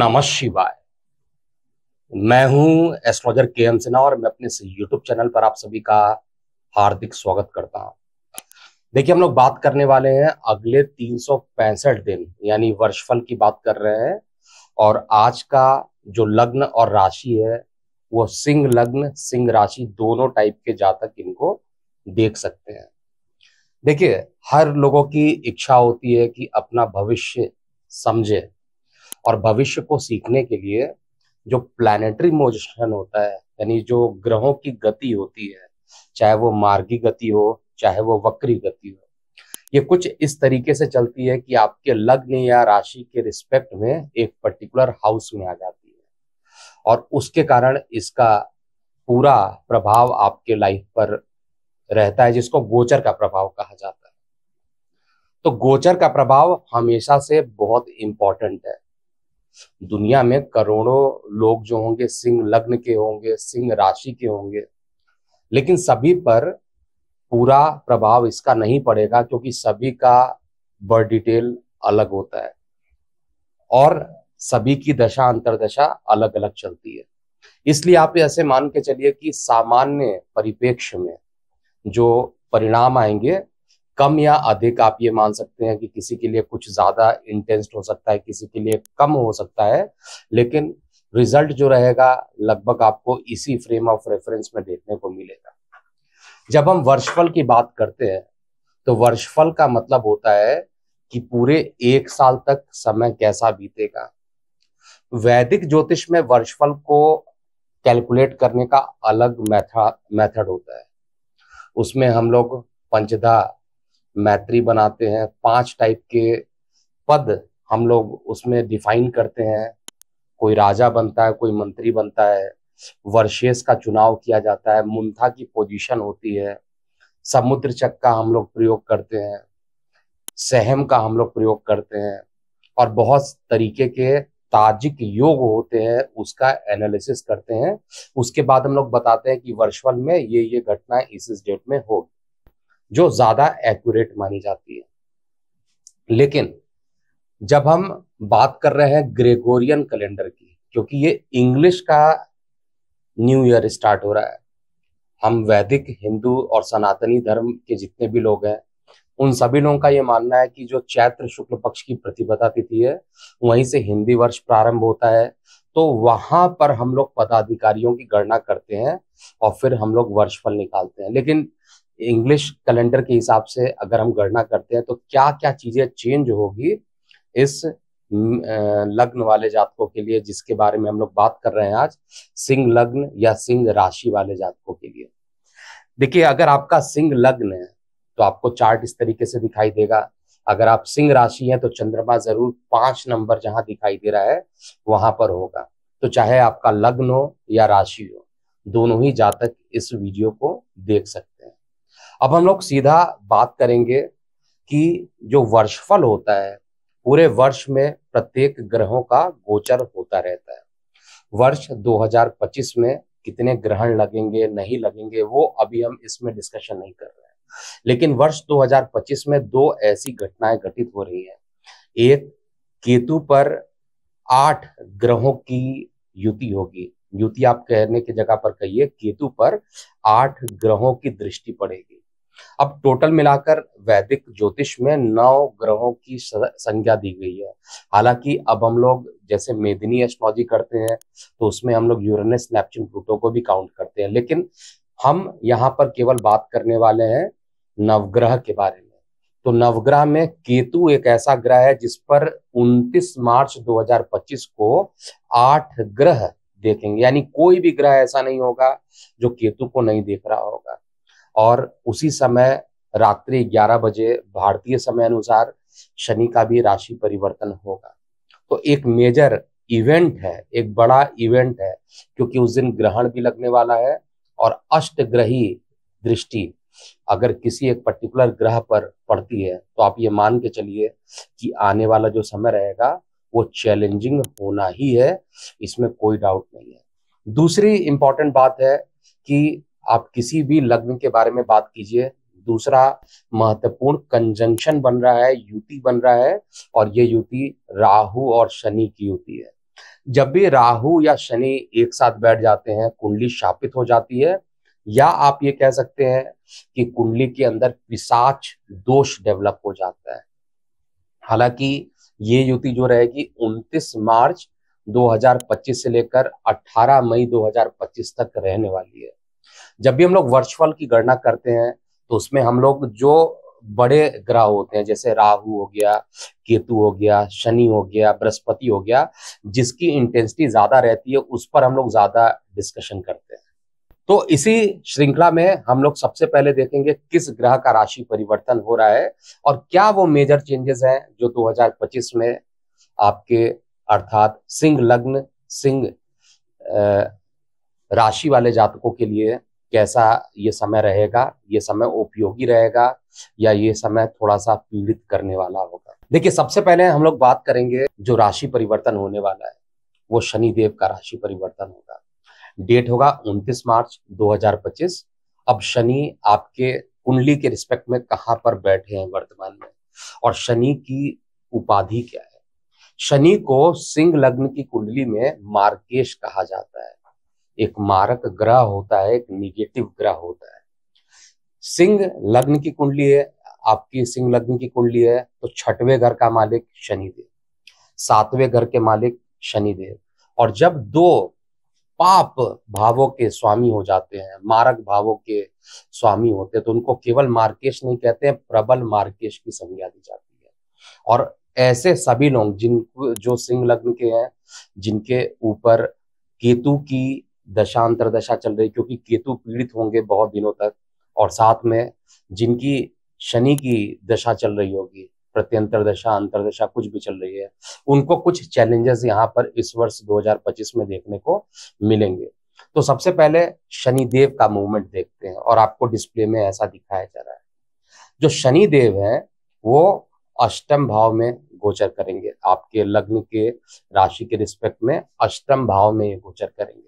नमः शिवाय मैं हूं एस्ट्रोलॉजर के एम सिन्हा और मैं अपने यूट्यूब चैनल पर आप सभी का हार्दिक स्वागत करता हूं देखिए हम लोग बात करने वाले हैं अगले तीन दिन यानी वर्षफल की बात कर रहे हैं और आज का जो लग्न और राशि है वो सिंह लग्न सिंह राशि दोनों टाइप के जातक इनको देख सकते हैं देखिए हर लोगों की इच्छा होती है कि अपना भविष्य समझे और भविष्य को सीखने के लिए जो प्लानिटरी मोशन होता है यानी जो ग्रहों की गति होती है चाहे वो मार्गी गति हो चाहे वो वक्री गति हो ये कुछ इस तरीके से चलती है कि आपके लग्न या राशि के रिस्पेक्ट में एक पर्टिकुलर हाउस में आ जाती है और उसके कारण इसका पूरा प्रभाव आपके लाइफ पर रहता है जिसको गोचर का प्रभाव कहा जाता है तो गोचर का प्रभाव हमेशा से बहुत इंपॉर्टेंट है दुनिया में करोड़ों लोग जो होंगे सिंह लग्न के होंगे सिंह राशि के होंगे लेकिन सभी पर पूरा प्रभाव इसका नहीं पड़ेगा क्योंकि सभी का बर्थ डिटेल अलग होता है और सभी की दशा अंतरदशा अलग अलग चलती है इसलिए आप ऐसे मान के चलिए कि सामान्य परिपेक्ष में जो परिणाम आएंगे कम या अधिक आप ये मान सकते हैं कि किसी के लिए कुछ ज्यादा इंटेंस हो सकता है किसी के लिए कम हो सकता है लेकिन रिजल्ट जो रहेगा लगभग आपको इसी फ्रेम ऑफ रेफरेंस में देखने को मिलेगा जब हम वर्षफल की बात करते हैं तो वर्षफल का मतलब होता है कि पूरे एक साल तक समय कैसा बीतेगा वैदिक ज्योतिष में वर्षफल को कैलकुलेट करने का अलग मेथड मेथड होता है उसमें हम लोग पंचदा मैत्री बनाते हैं पांच टाइप के पद हम लोग उसमें डिफाइन करते हैं कोई राजा बनता है कोई मंत्री बनता है वर्षेस का चुनाव किया जाता है मुंथा की पोजीशन होती है समुद्र चक का हम लोग प्रयोग करते हैं सहम का हम लोग प्रयोग करते हैं और बहुत तरीके के ताजिक योग होते हैं उसका एनालिसिस करते हैं उसके बाद हम लोग बताते हैं कि वर्षवल में ये ये घटना इस इस डेट में होगी जो ज्यादा एक्यूरेट मानी जाती है लेकिन जब हम बात कर रहे हैं ग्रेगोरियन कैलेंडर की क्योंकि ये इंग्लिश का न्यू ईयर स्टार्ट हो रहा है हम वैदिक हिंदू और सनातनी धर्म के जितने भी लोग हैं उन सभी लोगों का ये मानना है कि जो चैत्र शुक्ल पक्ष की प्रतिपदा तिथि है वहीं से हिंदी वर्ष प्रारंभ होता है तो वहां पर हम लोग पदाधिकारियों की गणना करते हैं और फिर हम लोग वर्षफल निकालते हैं लेकिन इंग्लिश कैलेंडर के हिसाब से अगर हम गणना करते हैं तो क्या क्या चीजें चेंज होगी इस लग्न वाले जातकों के लिए जिसके बारे में हम लोग बात कर रहे हैं आज सिंह लग्न या सिंह राशि वाले जातकों के लिए देखिए अगर आपका सिंह लग्न है तो आपको चार्ट इस तरीके से दिखाई देगा अगर आप सिंह राशि हैं तो चंद्रमा जरूर पांच नंबर जहां दिखाई दे रहा है वहां पर होगा तो चाहे आपका लग्न हो या राशि हो दोनों ही जातक इस वीडियो को देख सकते अब हम लोग सीधा बात करेंगे कि जो वर्षफल होता है पूरे वर्ष में प्रत्येक ग्रहों का गोचर होता रहता है वर्ष 2025 में कितने ग्रहण लगेंगे नहीं लगेंगे वो अभी हम इसमें डिस्कशन नहीं कर रहे हैं लेकिन वर्ष 2025 में दो ऐसी घटनाएं घटित हो रही हैं एक केतु पर आठ ग्रहों की युति होगी युति आप कहने की जगह पर कहिए केतु पर आठ ग्रहों की दृष्टि पड़ेगी अब टोटल मिलाकर वैदिक ज्योतिष में नौ ग्रहों की संख्या दी गई है हालांकि अब हम लोग जैसे मेदिनी एस्ट्रोलॉजी करते हैं तो उसमें हम लोग यूरेनस नेपच्यून प्लूटो को भी काउंट करते हैं लेकिन हम यहाँ पर केवल बात करने वाले हैं नवग्रह के बारे में तो नवग्रह में केतु एक ऐसा ग्रह है जिस पर 29 मार्च 2025 को आठ ग्रह देखेंगे यानी कोई भी ग्रह ऐसा नहीं होगा जो केतु को नहीं देख रहा होगा और उसी समय रात्रि 11 बजे भारतीय समय अनुसार शनि का भी राशि परिवर्तन होगा तो एक मेजर इवेंट है एक बड़ा इवेंट है क्योंकि उस दिन ग्रहण भी लगने वाला है और अष्टग्रही दृष्टि अगर किसी एक पर्टिकुलर ग्रह पर पड़ती है तो आप ये मान के चलिए कि आने वाला जो समय रहेगा वो चैलेंजिंग होना ही है इसमें कोई डाउट नहीं है दूसरी इंपॉर्टेंट बात है कि आप किसी भी लग्न के बारे में बात कीजिए दूसरा महत्वपूर्ण कंजंक्शन बन रहा है युति बन रहा है और ये युति राहु और शनि की युति है जब भी राहु या शनि एक साथ बैठ जाते हैं कुंडली शापित हो जाती है या आप ये कह सकते हैं कि कुंडली के अंदर पिसाच दोष डेवलप हो जाता है हालांकि ये युति जो रहेगी 29 मार्च 2025 से लेकर 18 मई 2025 तक रहने वाली है जब भी हम लोग वर्चुअल की गणना करते हैं तो उसमें हम लोग जो बड़े ग्रह होते हैं जैसे राहु हो गया केतु हो गया शनि हो गया बृहस्पति हो गया जिसकी इंटेंसिटी ज्यादा रहती है उस पर हम लोग ज्यादा डिस्कशन करते हैं तो इसी श्रृंखला में हम लोग सबसे पहले देखेंगे किस ग्रह का राशि परिवर्तन हो रहा है और क्या वो मेजर चेंजेस हैं जो 2025 में आपके अर्थात सिंह लग्न सिंह राशि वाले जातकों के लिए कैसा ये समय रहेगा ये समय उपयोगी रहेगा या ये समय थोड़ा सा पीड़ित करने वाला होगा देखिए सबसे पहले हम लोग बात करेंगे जो राशि परिवर्तन होने वाला है वो शनि देव का राशि परिवर्तन होगा डेट होगा 29 मार्च 2025 अब शनि आपके कुंडली के रिस्पेक्ट में कहाँ पर बैठे हैं वर्तमान में और शनि की उपाधि क्या है शनि को सिंह लग्न की कुंडली में मार्केश कहा जाता है एक मारक ग्रह होता है एक निगेटिव ग्रह होता है सिंह लग्न की कुंडली है आपकी सिंह लग्न की कुंडली है तो छठवें घर का मालिक शनिदेव सातवें घर के मालिक शनिदेव और जब दो पाप भावों के स्वामी हो जाते हैं मारक भावों के स्वामी होते हैं तो उनको केवल मार्केश नहीं कहते हैं प्रबल मार्केश की संज्ञा दी जाती है और ऐसे सभी लोग जिन जो सिंह लग्न के हैं जिनके ऊपर केतु की दशांतर दशा चल रही क्योंकि केतु पीड़ित होंगे बहुत दिनों तक और साथ में जिनकी शनि की दशा चल रही होगी प्रत्यंतर दशा अंतर दशा कुछ भी चल रही है उनको कुछ चैलेंजेस यहाँ पर इस वर्ष 2025 में देखने को मिलेंगे तो सबसे पहले शनि देव का मूवमेंट देखते हैं और आपको डिस्प्ले में ऐसा दिखाया जा रहा है जो शनि देव है वो अष्टम भाव में गोचर करेंगे आपके लग्न के राशि के रिस्पेक्ट में अष्टम भाव में गोचर करेंगे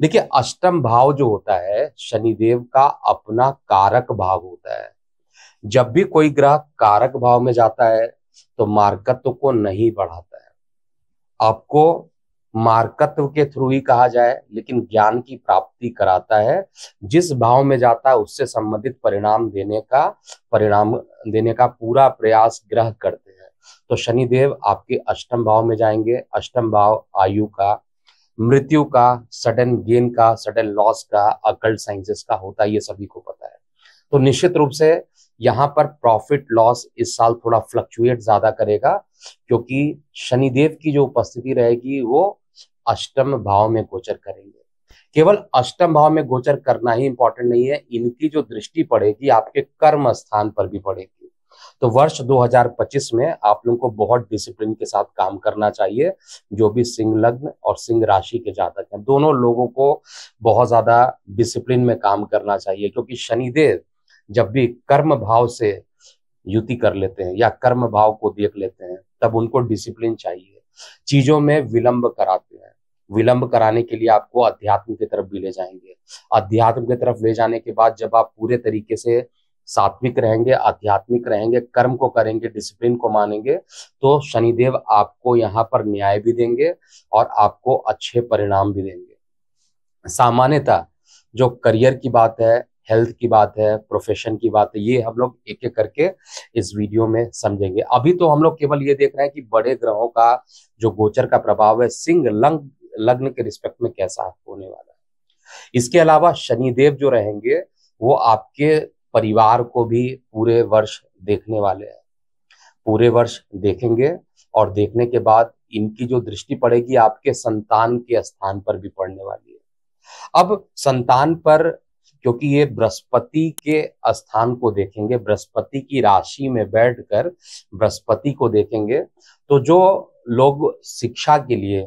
देखिए अष्टम भाव जो होता है शनिदेव का अपना कारक भाव होता है जब भी कोई ग्रह कारक भाव में जाता है तो मार्कत्व को नहीं बढ़ाता है आपको मार्कत्व के थ्रू ही कहा जाए लेकिन ज्ञान की प्राप्ति कराता है जिस भाव में जाता है उससे संबंधित परिणाम देने का परिणाम देने का पूरा प्रयास ग्रह करते हैं तो शनिदेव आपके अष्टम भाव में जाएंगे अष्टम भाव आयु का मृत्यु का सडन गेन का सडन लॉस का अकल्ट साइंसेस का होता है ये सभी को पता है तो निश्चित रूप से यहाँ पर प्रॉफिट लॉस इस साल थोड़ा फ्लक्चुएट ज्यादा करेगा क्योंकि शनिदेव की जो उपस्थिति रहेगी वो अष्टम भाव में गोचर करेंगे केवल अष्टम भाव में गोचर करना ही इंपॉर्टेंट नहीं है इनकी जो दृष्टि पड़ेगी आपके कर्म स्थान पर भी पड़ेगी तो वर्ष 2025 में आप लोगों को बहुत डिसिप्लिन के साथ काम करना चाहिए जो भी सिंह लग्न और सिंह राशि के जातक हैं दोनों लोगों को बहुत ज्यादा डिसिप्लिन में काम करना चाहिए क्योंकि शनिदेव जब भी कर्म भाव से युति कर लेते हैं या कर्म भाव को देख लेते हैं तब उनको डिसिप्लिन चाहिए चीजों में विलंब कराते हैं विलंब कराने के लिए आपको अध्यात्म की तरफ भी ले जाएंगे अध्यात्म की तरफ ले जाने के बाद जब आप पूरे तरीके से सात्विक रहेंगे आध्यात्मिक रहेंगे कर्म को करेंगे डिसिप्लिन को मानेंगे तो शनिदेव आपको यहाँ पर न्याय भी देंगे और आपको अच्छे परिणाम भी देंगे सामान्यतः जो करियर की बात है हेल्थ की बात है प्रोफेशन की बात है ये हम लोग एक एक करके इस वीडियो में समझेंगे अभी तो हम लोग केवल ये देख रहे हैं कि बड़े ग्रहों का जो गोचर का प्रभाव है सिंह लंग लग्न के रिस्पेक्ट में कैसा होने वाला है इसके अलावा शनिदेव जो रहेंगे वो आपके परिवार को भी पूरे वर्ष देखने वाले हैं पूरे वर्ष देखेंगे और देखने के बाद इनकी जो दृष्टि पड़ेगी आपके संतान के स्थान पर भी पड़ने वाली है अब संतान पर क्योंकि ये बृहस्पति के स्थान को देखेंगे बृहस्पति की राशि में बैठकर बृहस्पति को देखेंगे तो जो लोग शिक्षा के लिए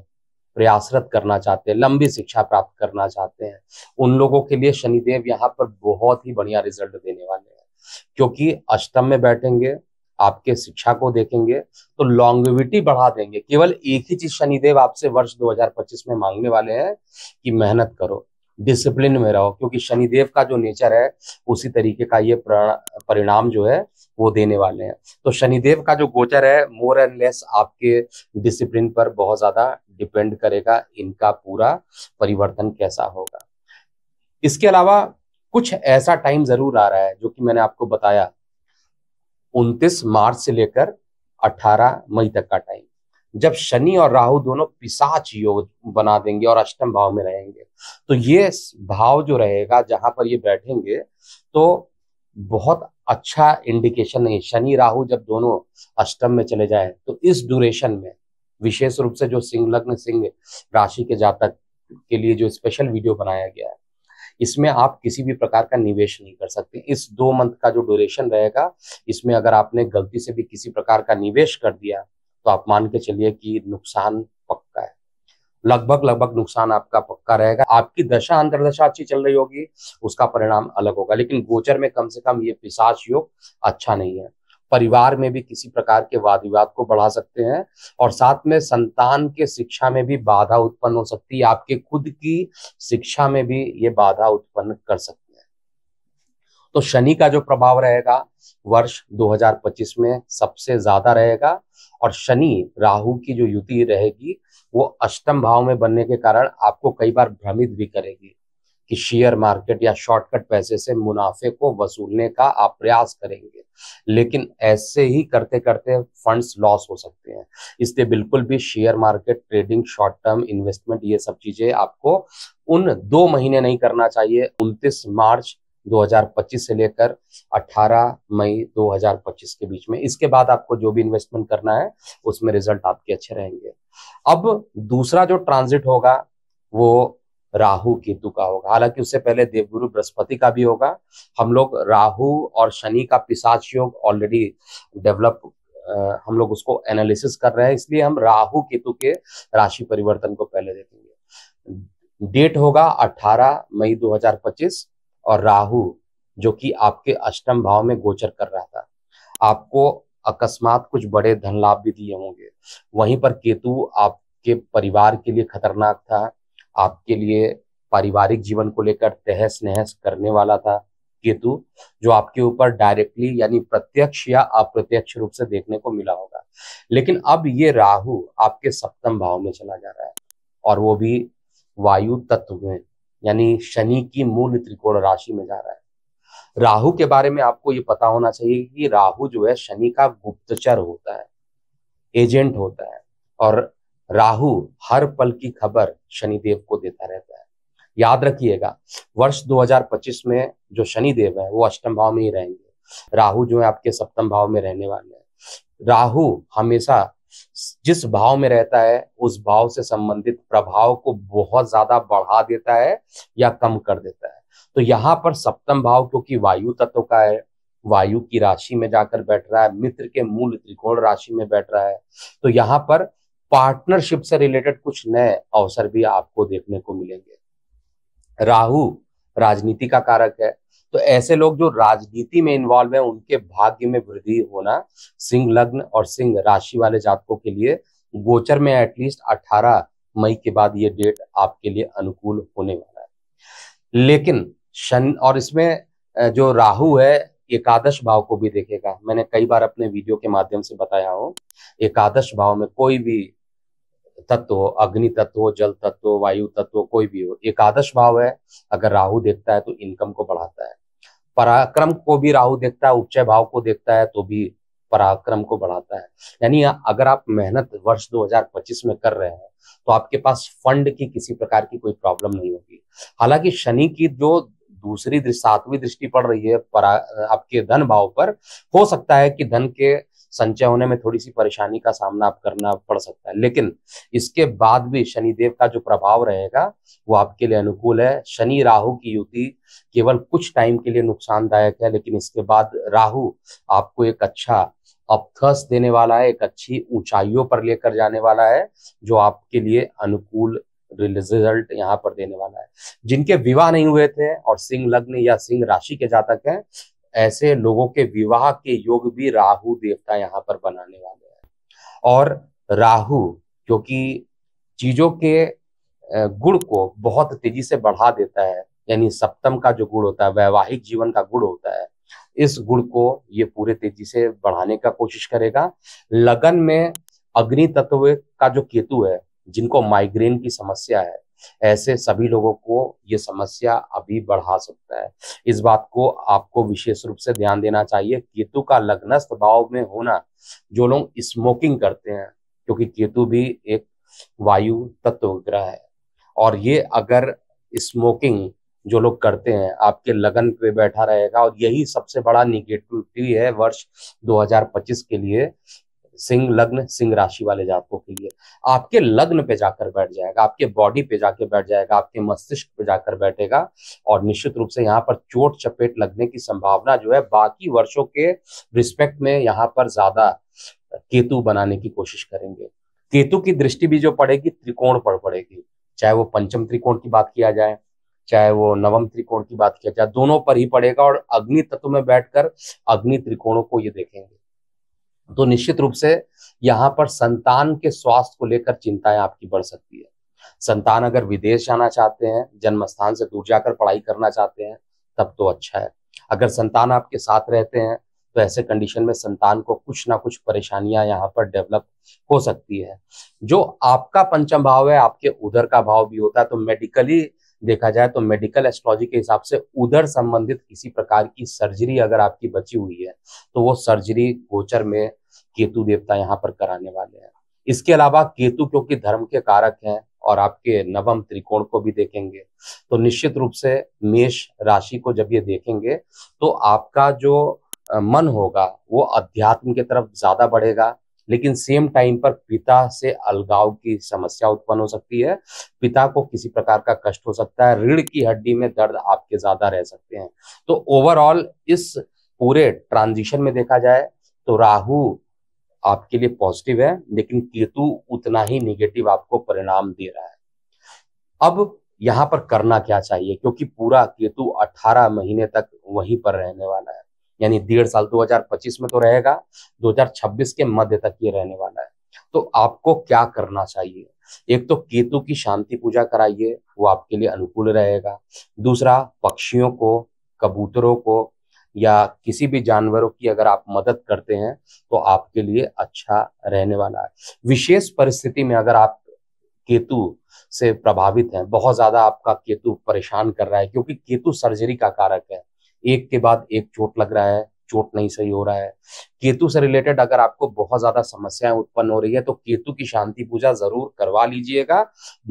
प्रयासरत करना चाहते हैं लंबी शिक्षा प्राप्त करना चाहते हैं उन लोगों के लिए शनिदेव यहाँ पर बहुत ही बढ़िया रिजल्ट देने वाले हैं क्योंकि अष्टम में बैठेंगे आपके शिक्षा को देखेंगे तो लॉन्गविटी बढ़ा देंगे केवल एक ही चीज शनिदेव आपसे वर्ष 2025 में मांगने वाले हैं कि मेहनत करो डिसिप्लिन में रहो क्योंकि शनिदेव का जो नेचर है उसी तरीके का ये परिणाम जो है वो देने वाले हैं तो शनिदेव का जो गोचर है मोर एंड लेस आपके डिसिप्लिन पर बहुत ज्यादा डिपेंड करेगा इनका पूरा परिवर्तन कैसा होगा इसके अलावा कुछ ऐसा टाइम जरूर आ रहा है जो कि मैंने आपको बताया 29 मार्च से लेकर 18 मई तक का टाइम जब शनि और राहु दोनों पिसाच योग बना देंगे और अष्टम भाव में रहेंगे तो ये भाव जो रहेगा जहां पर ये बैठेंगे तो बहुत अच्छा इंडिकेशन नहीं शनि राहु जब दोनों अष्टम में चले जाए तो इस ड्यूरेशन में विशेष रूप से जो सिंह लग्न सिंह राशि के जातक के लिए जो स्पेशल वीडियो बनाया गया है इसमें आप किसी भी प्रकार का निवेश नहीं कर सकते इस दो मंथ का जो ड्यूरेशन रहेगा इसमें अगर आपने गलती से भी किसी प्रकार का निवेश कर दिया तो आप मान के चलिए कि नुकसान लगभग लगभग नुकसान आपका पक्का रहेगा आपकी दशा अंतरदशा अच्छी चल रही होगी उसका परिणाम अलग होगा लेकिन गोचर में कम से कम ये पिशाच योग अच्छा नहीं है परिवार में भी किसी प्रकार के वाद विवाद को बढ़ा सकते हैं और साथ में संतान के शिक्षा में भी बाधा उत्पन्न हो सकती है आपके खुद की शिक्षा में भी ये बाधा उत्पन्न कर सकती तो शनि का जो प्रभाव रहेगा वर्ष 2025 में सबसे ज्यादा रहेगा और शनि राहु की जो युति रहेगी वो अष्टम भाव में बनने के कारण आपको कई बार भ्रमित भी करेगी कि शेयर मार्केट या शॉर्टकट पैसे से मुनाफे को वसूलने का आप प्रयास करेंगे लेकिन ऐसे ही करते करते फंड्स लॉस हो सकते हैं इसलिए बिल्कुल भी share market trading short term investment ये सब चीजें आपको उन दो महीने नहीं करना चाहिए उनतीस मार्च 2025 से लेकर 18 मई 2025 के बीच में इसके बाद आपको जो भी इन्वेस्टमेंट करना है उसमें रिजल्ट आपके अच्छे रहेंगे अब दूसरा जो ट्रांजिट होगा वो राहु केतु का होगा हालांकि उससे पहले देवगुरु बृहस्पति का भी होगा हम लोग राहु और शनि का पिशाच योग ऑलरेडी डेवलप हम लोग उसको एनालिसिस कर रहे हैं इसलिए हम राहु केतु के राशि परिवर्तन को पहले देखेंगे डेट होगा 18 मई और राहु जो कि आपके अष्टम भाव में गोचर कर रहा था आपको अकस्मात कुछ बड़े धन लाभ भी दिए होंगे वहीं पर केतु आपके परिवार के लिए खतरनाक था आपके लिए पारिवारिक जीवन को लेकर तहस नहस करने वाला था केतु जो आपके ऊपर डायरेक्टली यानी प्रत्यक्ष या अप्रत्यक्ष रूप से देखने को मिला होगा लेकिन अब ये राहु आपके सप्तम भाव में चला जा रहा है और वो भी वायु तत्व में यानी शनि की मूल त्रिकोण राशि में जा रहा है राहु के बारे में आपको ये पता होना चाहिए कि राहु जो है शनि का गुप्तचर होता है एजेंट होता है और राहु हर पल की खबर शनिदेव को देता रहता है याद रखिएगा वर्ष 2025 में जो शनिदेव है वो अष्टम भाव में ही रहेंगे राहु जो है आपके सप्तम भाव में रहने वाले हैं राहु हमेशा जिस भाव में रहता है उस भाव से संबंधित प्रभाव को बहुत ज्यादा बढ़ा देता है या कम कर देता है तो यहाँ पर सप्तम भाव क्योंकि वायु तत्व का है वायु की राशि में जाकर बैठ रहा है मित्र के मूल त्रिकोण राशि में बैठ रहा है तो यहाँ पर पार्टनरशिप से रिलेटेड कुछ नए अवसर भी आपको देखने को मिलेंगे राहु राजनीति का कारक है तो ऐसे लोग जो राजनीति में इन्वॉल्व है उनके भाग्य में वृद्धि होना सिंह लग्न और सिंह राशि वाले जातकों के लिए गोचर में एटलीस्ट 18 मई के बाद ये डेट आपके लिए अनुकूल होने वाला है लेकिन शन और इसमें जो राहु है एकादश भाव को भी देखेगा मैंने कई बार अपने वीडियो के माध्यम से बताया हूं एकादश भाव में कोई भी तत्व हो अग्नि तत्व हो जल तत्व वायु तत्व कोई भी हो एकादश भाव है अगर राहु देखता है तो इनकम को बढ़ाता है पराक्रम को भी राहु देखता है उपचय भाव को देखता है तो भी पराक्रम को बढ़ाता है यानी अगर आप मेहनत वर्ष 2025 में कर रहे हैं तो आपके पास फंड की किसी प्रकार की कोई प्रॉब्लम नहीं होगी हालांकि शनि की जो दूसरी सातवीं दृष्टि पड़ रही है परा आपके धन भाव पर हो सकता है कि धन के संचय होने में थोड़ी सी परेशानी का सामना आप करना पड़ सकता है लेकिन इसके बाद भी शनिदेव का जो प्रभाव रहेगा वो आपके लिए अनुकूल है शनि राहु की युति केवल कुछ टाइम के लिए नुकसानदायक है लेकिन इसके बाद राहु आपको एक अच्छा अपथस देने वाला है एक अच्छी ऊंचाइयों पर लेकर जाने वाला है जो आपके लिए अनुकूल रिजल्ट यहाँ पर देने वाला है जिनके विवाह नहीं हुए थे और सिंह लग्न या सिंह राशि के जातक हैं ऐसे लोगों के विवाह के योग भी राहु देवता यहाँ पर बनाने वाले हैं और राहु जो कि चीजों के गुण को बहुत तेजी से बढ़ा देता है यानी सप्तम का जो गुण होता है वैवाहिक जीवन का गुण होता है इस गुण को ये पूरे तेजी से बढ़ाने का कोशिश करेगा लगन में अग्नि तत्व का जो केतु है जिनको माइग्रेन की समस्या है ऐसे सभी लोगों को ये समस्या अभी बढ़ा सकता है इस बात को आपको विशेष रूप से ध्यान देना चाहिए केतु का लग्नस्थ भाव में होना जो लोग स्मोकिंग करते हैं क्योंकि केतु भी एक वायु तत्व ग्रह है और ये अगर स्मोकिंग जो लोग करते हैं आपके लगन पे बैठा रहेगा और यही सबसे बड़ा निगेटिविटी है वर्ष 2025 के लिए सिंह लग्न सिंह राशि वाले जातकों के लिए आपके लग्न पे जाकर बैठ जाएगा आपके बॉडी पे जाकर बैठ जाएगा आपके मस्तिष्क पे जाकर बैठेगा और निश्चित रूप से यहाँ पर चोट चपेट लगने की संभावना जो है बाकी वर्षों के रिस्पेक्ट में यहाँ पर ज्यादा केतु बनाने की कोशिश करेंगे केतु की दृष्टि भी जो पड़ेगी त्रिकोण पर पड़ेगी चाहे वो पंचम त्रिकोण की बात किया जाए चाहे वो नवम त्रिकोण की बात किया जाए दोनों पर ही पड़ेगा और अग्नि तत्व में बैठकर अग्नि त्रिकोणों को ये देखेंगे तो निश्चित रूप से यहाँ पर संतान के स्वास्थ्य को लेकर चिंताएं आपकी बढ़ सकती है संतान अगर विदेश जाना चाहते हैं जन्म स्थान से दूर जाकर पढ़ाई करना चाहते हैं तब तो अच्छा है अगर संतान आपके साथ रहते हैं तो ऐसे कंडीशन में संतान को कुछ ना कुछ परेशानियां यहाँ पर डेवलप हो सकती है जो आपका पंचम भाव है आपके उधर का भाव भी होता है तो मेडिकली देखा जाए तो मेडिकल एस्ट्रोलॉजी के हिसाब से उधर संबंधित किसी प्रकार की सर्जरी अगर आपकी बची हुई है तो वो सर्जरी गोचर में केतु देवता यहाँ पर कराने वाले हैं इसके अलावा केतु क्योंकि धर्म के कारक हैं और आपके नवम त्रिकोण को भी देखेंगे तो निश्चित रूप से मेष राशि को जब ये देखेंगे तो आपका जो मन होगा वो अध्यात्म की तरफ ज्यादा बढ़ेगा लेकिन सेम टाइम पर पिता से अलगाव की समस्या उत्पन्न हो सकती है पिता को किसी प्रकार का कष्ट हो सकता है रीढ़ की हड्डी में दर्द आपके ज्यादा रह सकते हैं तो ओवरऑल इस पूरे ट्रांजिशन में देखा जाए तो राहु आपके लिए पॉजिटिव है लेकिन केतु उतना ही निगेटिव आपको परिणाम दे रहा है अब यहां पर करना क्या चाहिए क्योंकि पूरा केतु 18 महीने तक वहीं पर रहने वाला है यानी डेढ़ साल 2025 में तो रहेगा 2026 के मध्य तक ये रहने वाला है तो आपको क्या करना चाहिए एक तो केतु की शांति पूजा कराइए वो आपके लिए अनुकूल रहेगा दूसरा पक्षियों को कबूतरों को या किसी भी जानवरों की अगर आप मदद करते हैं तो आपके लिए अच्छा रहने वाला है विशेष परिस्थिति में अगर आप केतु से प्रभावित हैं बहुत ज्यादा आपका केतु परेशान कर रहा है क्योंकि केतु सर्जरी का कारक है एक के बाद एक चोट लग रहा है चोट नहीं सही हो रहा है केतु से रिलेटेड अगर आपको बहुत ज्यादा समस्याएं उत्पन्न हो रही है तो केतु की शांति पूजा जरूर करवा लीजिएगा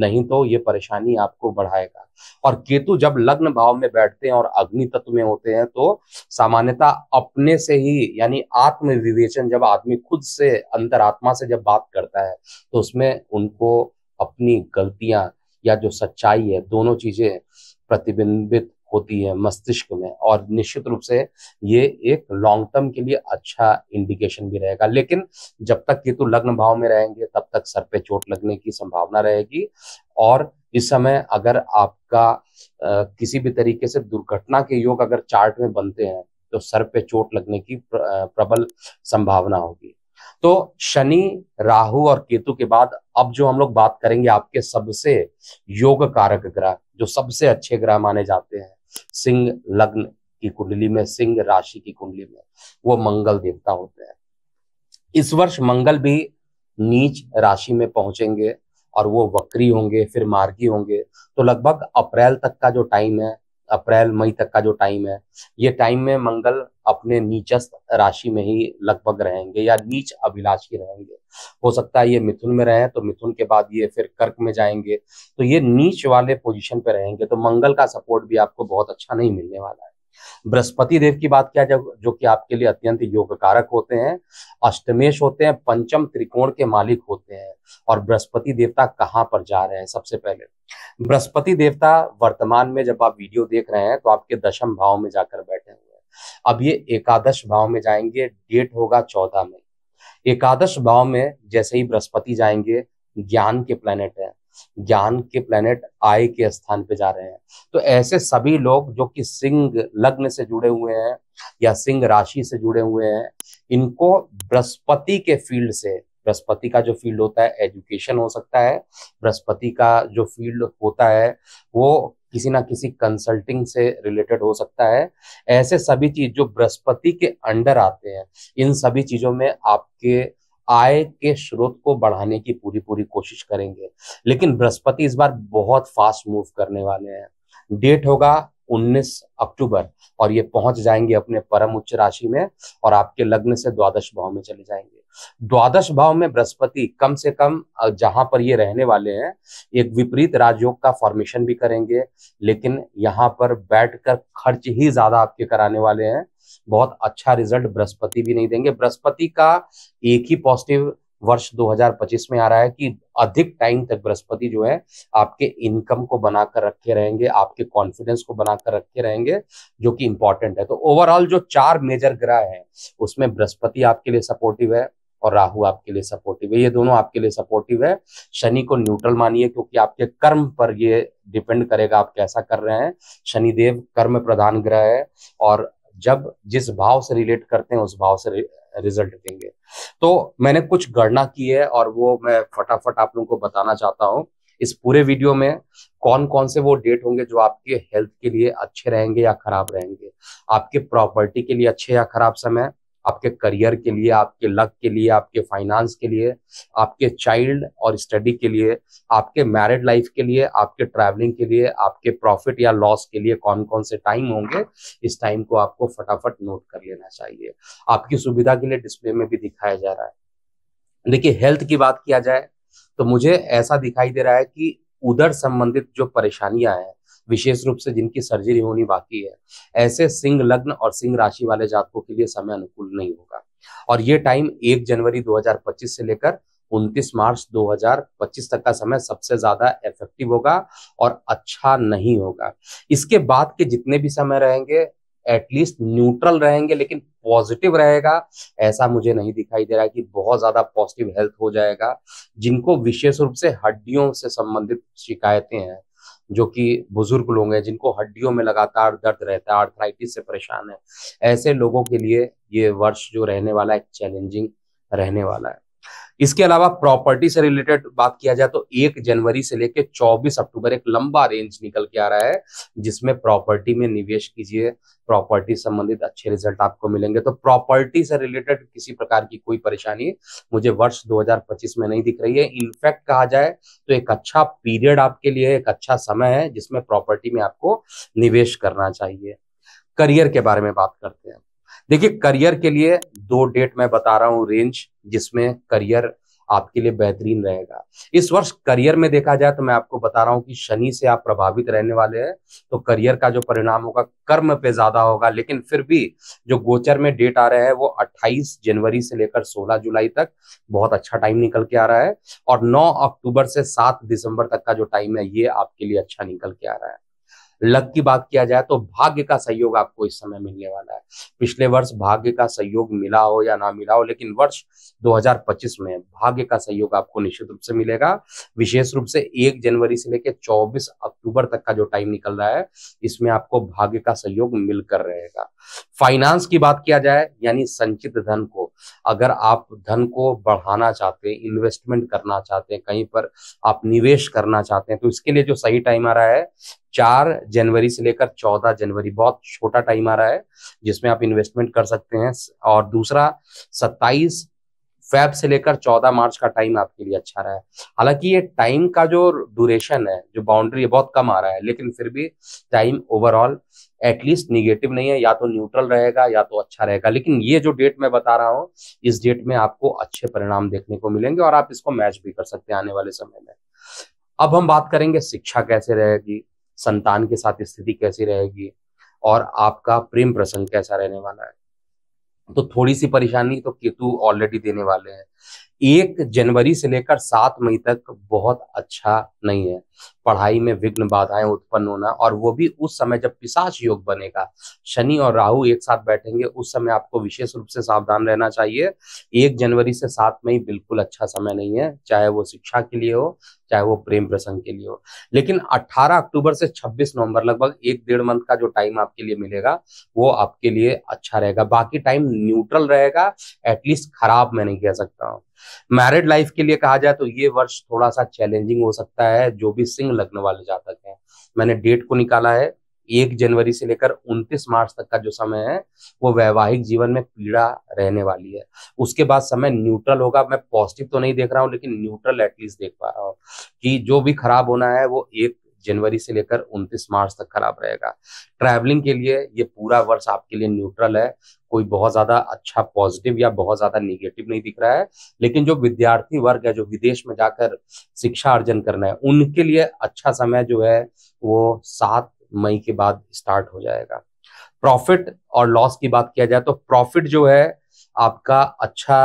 नहीं तो ये परेशानी आपको बढ़ाएगा और केतु जब लग्न भाव में बैठते हैं और अग्नि तत्व में होते हैं तो सामान्यता अपने से ही यानी आत्म विवेचन जब आदमी खुद से अंतरात्मा से जब बात करता है तो उसमें उनको अपनी गलतियां या जो सच्चाई है दोनों चीजें प्रतिबिंबित होती है मस्तिष्क में और निश्चित रूप से ये एक लॉन्ग टर्म के लिए अच्छा इंडिकेशन भी रहेगा लेकिन जब तक केतु तो लग्न भाव में रहेंगे तब तक सर पे चोट लगने की संभावना रहेगी और इस समय अगर आपका आ, किसी भी तरीके से दुर्घटना के योग अगर चार्ट में बनते हैं तो सर पे चोट लगने की प्रबल संभावना होगी तो शनि राहु और केतु के बाद अब जो हम लोग बात करेंगे आपके सबसे योग कारक ग्रह जो सबसे अच्छे ग्रह माने जाते हैं सिंह लग्न की कुंडली में सिंह राशि की कुंडली में वो मंगल देवता होते हैं इस वर्ष मंगल भी नीच राशि में पहुंचेंगे और वो वक्री होंगे फिर मार्गी होंगे तो लगभग अप्रैल तक का जो टाइम है अप्रैल मई तक का जो टाइम है ये टाइम में मंगल अपने नीचस्त राशि में ही लगभग रहेंगे या नीच अभिलाषी रहेंगे हो सकता है ये मिथुन में रहें तो मिथुन के बाद ये फिर कर्क में जाएंगे तो ये नीच वाले पोजीशन पे रहेंगे तो मंगल का सपोर्ट भी आपको बहुत अच्छा नहीं मिलने वाला है बृहस्पति देव की बात किया जाए जो कि आपके लिए अत्यंत योग कारक होते हैं अष्टमेश होते हैं पंचम त्रिकोण के मालिक होते हैं और बृहस्पति देवता कहाँ पर जा रहे हैं सबसे पहले बृहस्पति देवता वर्तमान में जब आप वीडियो देख रहे हैं तो आपके दशम भाव में जाकर बैठे हुए हैं अब ये एकादश भाव में जाएंगे डेट होगा चौदह में एकादश भाव में जैसे ही बृहस्पति जाएंगे ज्ञान के प्लेनेट है ज्ञान के प्लेनेट आय के स्थान पे जा रहे हैं तो ऐसे सभी लोग जो कि सिंह लग्न से जुड़े हुए हैं या सिंह राशि से जुड़े हुए हैं इनको बृहस्पति के फील्ड से बृहस्पति का जो फील्ड होता है एजुकेशन हो सकता है बृहस्पति का जो फील्ड होता है वो किसी ना किसी कंसल्टिंग से रिलेटेड हो सकता है ऐसे सभी चीज जो बृहस्पति के अंडर आते हैं इन सभी चीजों में आपके आय के स्रोत को बढ़ाने की पूरी पूरी कोशिश करेंगे लेकिन बृहस्पति इस बार बहुत फास्ट मूव करने वाले हैं डेट होगा 19 अक्टूबर और ये पहुंच जाएंगे अपने परम उच्च राशि में और आपके लग्न से द्वादश भाव में चले जाएंगे द्वादश भाव में बृहस्पति कम से कम जहां पर ये रहने वाले हैं एक विपरीत राजयोग का फॉर्मेशन भी करेंगे लेकिन यहाँ पर बैठकर खर्च ही ज्यादा आपके कराने वाले हैं बहुत अच्छा रिजल्ट बृहस्पति भी नहीं देंगे बृहस्पति का एक ही पॉजिटिव वर्ष 2025 में आ रहा है कि अधिक टाइम तक बृहस्पति जो है आपके इनकम को बनाकर रखे रहेंगे आपके कॉन्फिडेंस को बनाकर रखे रहेंगे जो कि इंपॉर्टेंट है तो ओवरऑल जो चार मेजर ग्रह है उसमें बृहस्पति आपके लिए सपोर्टिव है और राहु आपके लिए सपोर्टिव है ये दोनों आपके लिए सपोर्टिव है शनि को न्यूट्रल मानिए क्योंकि आपके कर्म पर ये डिपेंड करेगा आप कैसा कर रहे हैं शनिदेव कर्म प्रधान ग्रह है और जब जिस भाव से रिलेट करते हैं उस भाव से रिजल्ट देंगे तो मैंने कुछ गणना की है और वो मैं फटाफट आप लोगों को बताना चाहता हूँ इस पूरे वीडियो में कौन कौन से वो डेट होंगे जो आपके हेल्थ के लिए अच्छे रहेंगे या खराब रहेंगे आपके प्रॉपर्टी के लिए अच्छे या खराब समय आपके करियर के लिए आपके लक के लिए आपके फाइनेंस के लिए आपके चाइल्ड और स्टडी के लिए आपके मैरिड लाइफ के लिए आपके ट्रैवलिंग के लिए आपके प्रॉफिट या लॉस के लिए कौन कौन से टाइम होंगे इस टाइम को आपको फटाफट नोट कर लेना चाहिए आपकी सुविधा के लिए डिस्प्ले में भी दिखाया जा रहा है देखिए हेल्थ की बात किया जाए तो मुझे ऐसा दिखाई दे रहा है कि उधर संबंधित जो परेशानियां हैं विशेष रूप से जिनकी सर्जरी होनी बाकी है ऐसे सिंह लग्न और सिंह राशि वाले जातकों के लिए समय अनुकूल नहीं होगा और ये टाइम एक जनवरी 2025 से लेकर 29 मार्च 2025 तक का समय सबसे ज्यादा इफेक्टिव होगा और अच्छा नहीं होगा इसके बाद के जितने भी समय रहेंगे एटलीस्ट न्यूट्रल रहेंगे लेकिन पॉजिटिव रहेगा ऐसा मुझे नहीं दिखाई दे रहा है कि बहुत ज्यादा पॉजिटिव हेल्थ हो जाएगा जिनको विशेष रूप से हड्डियों से संबंधित शिकायतें हैं जो कि बुजुर्ग लोग हैं जिनको हड्डियों में लगातार दर्द रहता है आर्थराइटिस से परेशान है ऐसे लोगों के लिए ये वर्ष जो रहने वाला है चैलेंजिंग रहने वाला है इसके अलावा प्रॉपर्टी से रिलेटेड बात किया जाए तो एक जनवरी से लेकर चौबीस अक्टूबर एक लंबा रेंज निकल के आ रहा है जिसमें प्रॉपर्टी में निवेश कीजिए प्रॉपर्टी संबंधित अच्छे रिजल्ट आपको मिलेंगे तो प्रॉपर्टी से रिलेटेड किसी प्रकार की कोई परेशानी मुझे वर्ष 2025 में नहीं दिख रही है इनफैक्ट कहा जाए तो एक अच्छा पीरियड आपके लिए एक अच्छा समय है जिसमें प्रॉपर्टी में आपको निवेश करना चाहिए करियर के बारे में बात करते हैं देखिए करियर के लिए दो डेट मैं बता रहा हूँ रेंज जिसमें करियर आपके लिए बेहतरीन रहेगा इस वर्ष करियर में देखा जाए तो मैं आपको बता रहा हूं कि शनि से आप प्रभावित रहने वाले हैं तो करियर का जो परिणाम होगा कर्म पे ज्यादा होगा लेकिन फिर भी जो गोचर में डेट आ रहे हैं वो 28 जनवरी से लेकर 16 जुलाई तक बहुत अच्छा टाइम निकल के आ रहा है और 9 अक्टूबर से 7 दिसंबर तक का जो टाइम है ये आपके लिए अच्छा निकल के आ रहा है लक की बात किया जाए तो भाग्य का सहयोग आपको इस समय मिलने वाला है पिछले वर्ष भाग्य का सहयोग मिला हो या ना मिला हो लेकिन वर्ष 2025 में भाग्य का सहयोग आपको निश्चित रूप से मिलेगा विशेष रूप से एक जनवरी से लेकर चौबीस अक्टूबर तक का जो टाइम निकल रहा है इसमें आपको भाग्य का सहयोग मिलकर रहेगा फाइनेंस की बात किया जाए यानी संचित धन को अगर आप धन को बढ़ाना चाहते हैं इन्वेस्टमेंट करना चाहते हैं कहीं पर आप निवेश करना चाहते हैं तो इसके लिए जो सही टाइम आ रहा है चार जनवरी से लेकर चौदह जनवरी बहुत छोटा टाइम आ रहा है जिसमें आप इन्वेस्टमेंट कर सकते हैं और दूसरा सत्ताईस फेब से लेकर चौदह मार्च का टाइम आपके लिए अच्छा रहा है हालांकि ये टाइम का जो ड्यूरेशन है जो बाउंड्री है बहुत कम आ रहा है लेकिन फिर भी टाइम ओवरऑल एटलीस्ट निगेटिव नहीं है या तो न्यूट्रल रहेगा या तो अच्छा रहेगा लेकिन ये जो डेट मैं बता रहा हूँ इस डेट में आपको अच्छे परिणाम देखने को मिलेंगे और आप इसको मैच भी कर सकते हैं आने वाले समय में अब हम बात करेंगे शिक्षा कैसे रहेगी संतान के साथ स्थिति कैसी रहेगी और आपका प्रेम प्रसंग कैसा रहने वाला है तो थोड़ी सी परेशानी तो केतु ऑलरेडी देने वाले हैं एक जनवरी से लेकर सात मई तक बहुत अच्छा नहीं है पढ़ाई में विघ्न बाधाएं उत्पन्न होना और वो भी उस समय जब पिशाच योग बनेगा शनि और राहु एक साथ बैठेंगे उस समय आपको विशेष रूप से सावधान रहना चाहिए एक जनवरी से सात मई बिल्कुल अच्छा समय नहीं है चाहे वो शिक्षा के लिए हो चाहे वो प्रेम प्रसंग के लिए हो लेकिन 18 अक्टूबर से 26 नवंबर लगभग एक डेढ़ मंथ का जो टाइम आपके लिए मिलेगा वो आपके लिए अच्छा रहेगा बाकी टाइम न्यूट्रल रहेगा एटलीस्ट खराब मैं नहीं कह सकता हूँ मैरिड लाइफ के लिए कहा जाए तो ये वर्ष थोड़ा सा चैलेंजिंग हो सकता है जो भी सिंह लग्न वाले जातक हैं मैंने डेट को निकाला है एक जनवरी से लेकर उनतीस मार्च तक का जो समय है वो वैवाहिक जीवन में पीड़ा रहने वाली है उसके बाद समय न्यूट्रल होगा मैं पॉजिटिव तो नहीं देख रहा हूँ लेकिन न्यूट्रल एटलीस्ट देख पा रहा हूँ कि जो भी खराब होना है वो एक जनवरी से लेकर 29 मार्च तक खराब रहेगा ट्रैवलिंग के लिए ये पूरा वर्ष आपके लिए न्यूट्रल है कोई बहुत ज्यादा अच्छा पॉजिटिव या बहुत ज्यादा निगेटिव नहीं दिख रहा है लेकिन जो विद्यार्थी वर्ग है जो विदेश में जाकर शिक्षा अर्जन करना है उनके लिए अच्छा समय जो है वो सात मई के बाद स्टार्ट हो जाएगा प्रॉफिट और लॉस की बात किया जाए तो प्रॉफिट जो है आपका अच्छा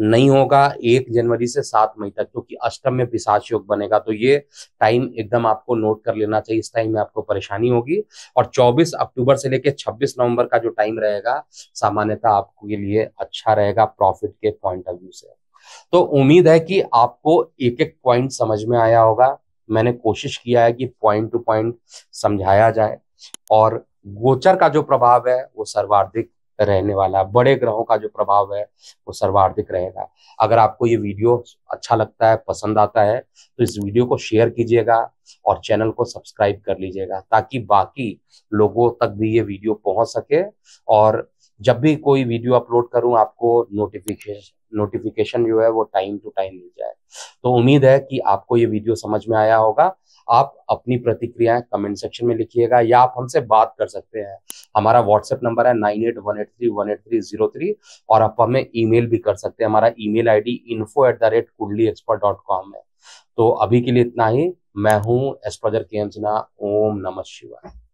नहीं होगा एक जनवरी से सात मई तक क्योंकि तो अष्टम में पिशाच योग बनेगा तो ये टाइम एकदम आपको नोट कर लेना चाहिए इस टाइम में आपको परेशानी होगी और 24 अक्टूबर से लेकर 26 नवंबर का जो टाइम रहेगा सामान्यतः आपके लिए अच्छा रहेगा प्रॉफिट के पॉइंट ऑफ व्यू से तो उम्मीद है कि आपको एक एक पॉइंट समझ में आया होगा मैंने कोशिश किया है कि पॉइंट टू पॉइंट समझाया जाए और गोचर का जो प्रभाव है वो सर्वाधिक रहने वाला है बड़े ग्रहों का जो प्रभाव है वो सर्वाधिक रहेगा अगर आपको ये वीडियो अच्छा लगता है पसंद आता है तो इस वीडियो को शेयर कीजिएगा और चैनल को सब्सक्राइब कर लीजिएगा ताकि बाकी लोगों तक भी ये वीडियो पहुंच सके और जब भी कोई वीडियो अपलोड करूं आपको नोटिफिकेशन नोटिफिकेशन जो है वो टाइम टू टाइम मिल जाए तो उम्मीद है कि आपको ये वीडियो समझ में आया होगा आप अपनी प्रतिक्रियाएं कमेंट सेक्शन में लिखिएगा या आप हमसे बात कर सकते हैं हमारा व्हाट्सएप नंबर है nine eight one eight three one eight three zero three और आप हमें ईमेल भी कर सकते हैं हमारा email ID info at the rate Kundli expert dot com है तो अभी के लिए इतना ही मैं हूं एस्ट्रोजर के एम सिन्हा ओम नमः शिवाय